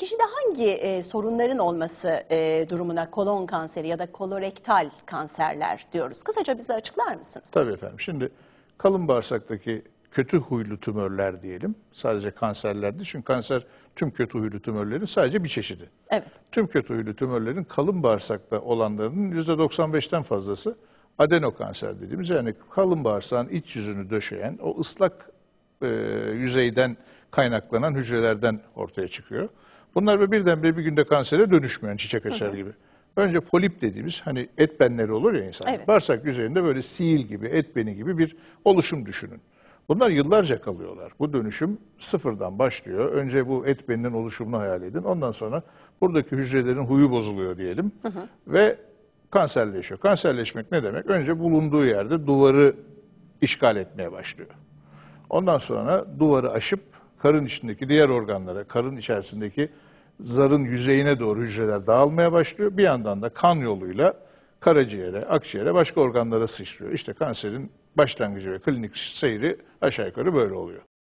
Kişide hangi e, sorunların olması e, durumuna kolon kanseri ya da kolorektal kanserler diyoruz? Kısaca bize açıklar mısınız? Tabii efendim. Şimdi kalın bağırsaktaki kötü huylu tümörler diyelim. Sadece kanserlerdi. Çünkü kanser tüm kötü huylu tümörlerin sadece bir çeşidi. Evet. Tüm kötü huylu tümörlerin kalın bağırsakta olanlarının %95'ten fazlası adenokanser dediğimiz yani kalın bağırsağın iç yüzünü döşeyen o ıslak e, yüzeyden kaynaklanan hücrelerden ortaya çıkıyor. Bunlar ve birdenbire bir günde kansere dönüşmüyor çiçek açar gibi. Önce polip dediğimiz hani et benleri olur ya insan. Evet. Bağırsak üzerinde böyle sihir gibi, et beni gibi bir oluşum düşünün. Bunlar yıllarca kalıyorlar. Bu dönüşüm sıfırdan başlıyor. Önce bu et beninin oluşumunu hayal edin. Ondan sonra buradaki hücrelerin huyu bozuluyor diyelim. Hı hı. Ve kanserleşiyor. Kanserleşmek ne demek? Önce bulunduğu yerde duvarı işgal etmeye başlıyor. Ondan sonra duvarı aşıp karın içindeki diğer organlara, karın içerisindeki zarın yüzeyine doğru hücreler dağılmaya başlıyor. Bir yandan da kan yoluyla karaciğere, akciğere, başka organlara sıçrıyor. İşte kanserin başlangıcı ve klinik seyri aşağı yukarı böyle oluyor.